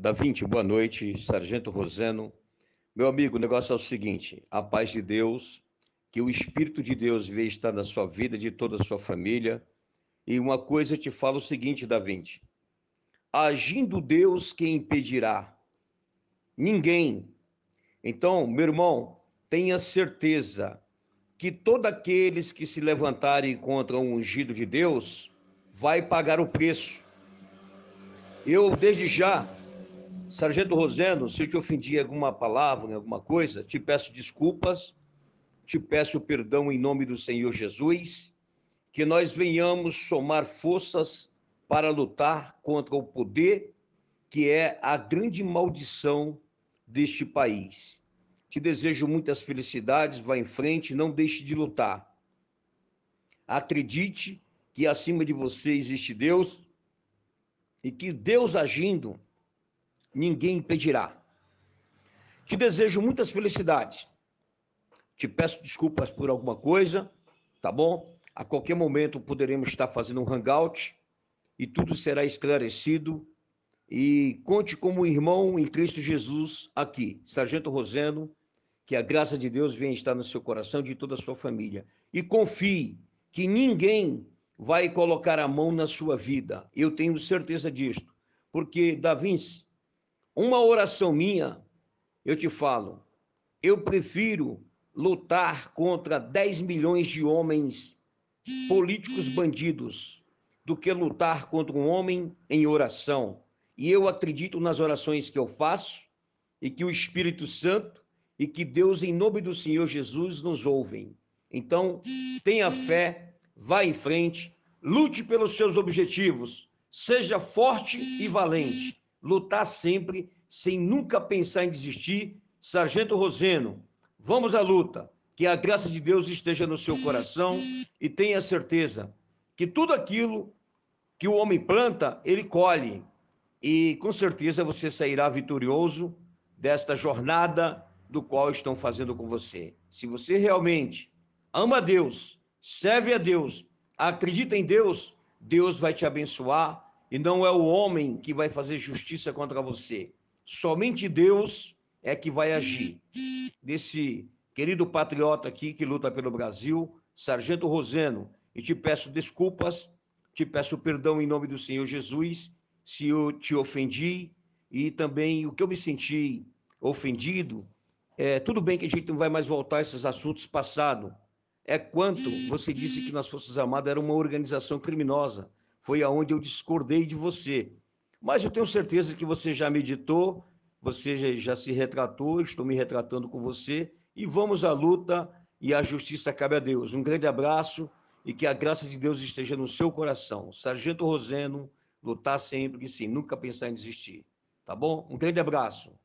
Da 20, boa noite, Sargento Roseno. Meu amigo, o negócio é o seguinte: a paz de Deus, que o Espírito de Deus veja estar na sua vida, de toda a sua família. E uma coisa eu te falo o seguinte, da 20: agindo Deus, quem impedirá? Ninguém. Então, meu irmão, tenha certeza que todos aqueles que se levantarem contra o ungido de Deus vai pagar o preço. Eu, desde já, Sargento Rosendo, se eu te ofendi em alguma palavra, em alguma coisa, te peço desculpas, te peço perdão em nome do Senhor Jesus, que nós venhamos somar forças para lutar contra o poder que é a grande maldição deste país. Te desejo muitas felicidades, vá em frente, não deixe de lutar. Acredite que acima de você existe Deus e que Deus agindo ninguém impedirá. Te desejo muitas felicidades. Te peço desculpas por alguma coisa, tá bom? A qualquer momento poderemos estar fazendo um hangout e tudo será esclarecido. E conte como irmão em Cristo Jesus aqui, Sargento Roseno, que a graça de Deus venha estar no seu coração de toda a sua família. E confie que ninguém vai colocar a mão na sua vida. Eu tenho certeza disto, porque Davi uma oração minha, eu te falo, eu prefiro lutar contra 10 milhões de homens políticos bandidos do que lutar contra um homem em oração. E eu acredito nas orações que eu faço e que o Espírito Santo e que Deus, em nome do Senhor Jesus, nos ouvem. Então, tenha fé, vá em frente, lute pelos seus objetivos, seja forte e valente lutar sempre, sem nunca pensar em desistir. Sargento Roseno, vamos à luta. Que a graça de Deus esteja no seu coração e tenha certeza que tudo aquilo que o homem planta, ele colhe. E com certeza você sairá vitorioso desta jornada do qual estão fazendo com você. Se você realmente ama a Deus, serve a Deus, acredita em Deus, Deus vai te abençoar e não é o homem que vai fazer justiça contra você. Somente Deus é que vai agir. Desse querido patriota aqui que luta pelo Brasil, Sargento Roseno, e te peço desculpas, te peço perdão em nome do Senhor Jesus se eu te ofendi e também o que eu me senti ofendido. É, tudo bem que a gente não vai mais voltar a esses assuntos passados. É quanto você disse que nas Forças Armadas era uma organização criminosa foi aonde eu discordei de você. Mas eu tenho certeza que você já meditou, você já se retratou, estou me retratando com você e vamos à luta e a justiça cabe a Deus. Um grande abraço e que a graça de Deus esteja no seu coração. Sargento Roseno, lutar sempre e sim, nunca pensar em desistir. Tá bom? Um grande abraço.